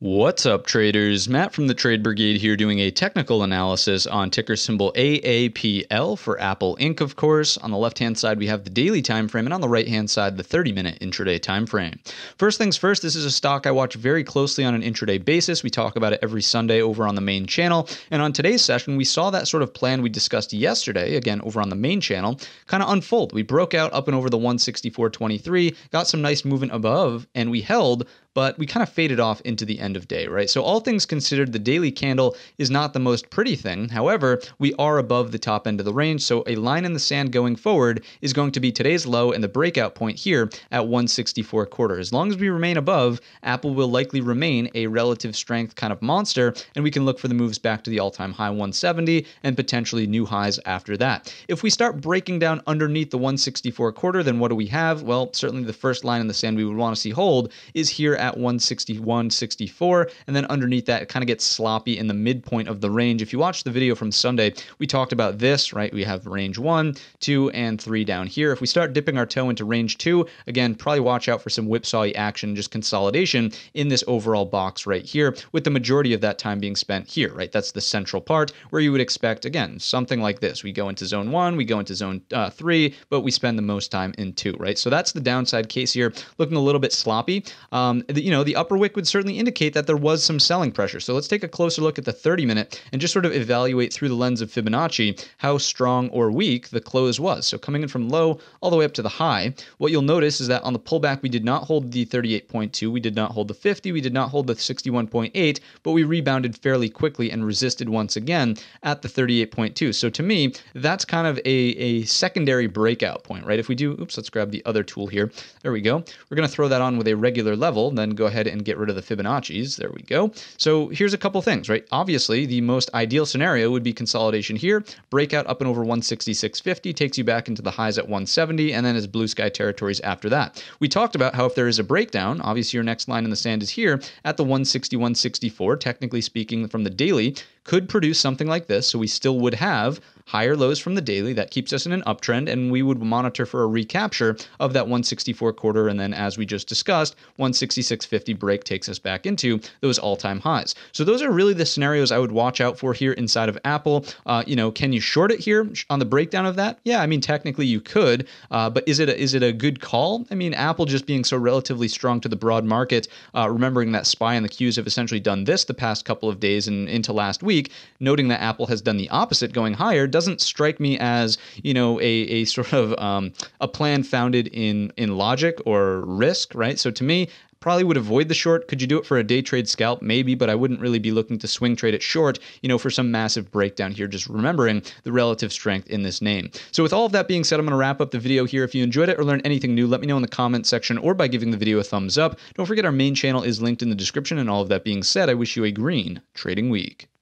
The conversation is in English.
What's up, traders? Matt from the Trade Brigade here doing a technical analysis on ticker symbol AAPL for Apple Inc., of course. On the left hand side, we have the daily time frame, and on the right hand side, the 30 minute intraday time frame. First things first, this is a stock I watch very closely on an intraday basis. We talk about it every Sunday over on the main channel. And on today's session, we saw that sort of plan we discussed yesterday, again over on the main channel, kind of unfold. We broke out up and over the 164.23, got some nice movement above, and we held but we kind of faded off into the end of day, right? So, all things considered, the daily candle is not the most pretty thing. However, we are above the top end of the range, so a line in the sand going forward is going to be today's low and the breakout point here at 164 quarter. As long as we remain above, Apple will likely remain a relative strength kind of monster, and we can look for the moves back to the all time high 170 and potentially new highs after that. If we start breaking down underneath the 164 quarter, then what do we have? Well, certainly the first line in the sand we would want to see hold is here at at 161, 64, and then underneath that, it kind of gets sloppy in the midpoint of the range. If you watch the video from Sunday, we talked about this, right? We have range one, two, and three down here. If we start dipping our toe into range two, again, probably watch out for some whipsawy action, just consolidation in this overall box right here, with the majority of that time being spent here, right? That's the central part where you would expect, again, something like this. We go into zone one, we go into zone uh, three, but we spend the most time in two, right? So that's the downside case here, looking a little bit sloppy. Um, you know, the upper wick would certainly indicate that there was some selling pressure. So let's take a closer look at the 30 minute and just sort of evaluate through the lens of Fibonacci how strong or weak the close was. So coming in from low all the way up to the high, what you'll notice is that on the pullback, we did not hold the 38.2, we did not hold the 50, we did not hold the 61.8, but we rebounded fairly quickly and resisted once again at the 38.2. So to me, that's kind of a, a secondary breakout point, right? If we do, oops, let's grab the other tool here. There we go. We're going to throw that on with a regular level then go ahead and get rid of the Fibonacci's. There we go. So here's a couple things, right? Obviously, the most ideal scenario would be consolidation here, breakout up and over 166.50 takes you back into the highs at 170, and then is blue sky territories after that. We talked about how if there is a breakdown, obviously your next line in the sand is here at the 161.64. technically speaking, from the daily, could produce something like this. So we still would have higher lows from the daily. That keeps us in an uptrend, and we would monitor for a recapture of that 164 quarter. And then, as we just discussed, 166.50 break takes us back into those all time highs. So, those are really the scenarios I would watch out for here inside of Apple. Uh, you know, can you short it here on the breakdown of that? Yeah, I mean, technically you could, uh, but is it, a, is it a good call? I mean, Apple just being so relatively strong to the broad market, uh, remembering that SPY and the Qs have essentially done this the past couple of days and into last week week, noting that Apple has done the opposite, going higher, doesn't strike me as you know a, a sort of um, a plan founded in in logic or risk, right? So to me, probably would avoid the short. Could you do it for a day trade scalp? Maybe, but I wouldn't really be looking to swing trade it short, you know, for some massive breakdown here, just remembering the relative strength in this name. So, with all of that being said, I'm going to wrap up the video here. If you enjoyed it or learned anything new, let me know in the comment section or by giving the video a thumbs up. Don't forget our main channel is linked in the description. And all of that being said, I wish you a green trading week.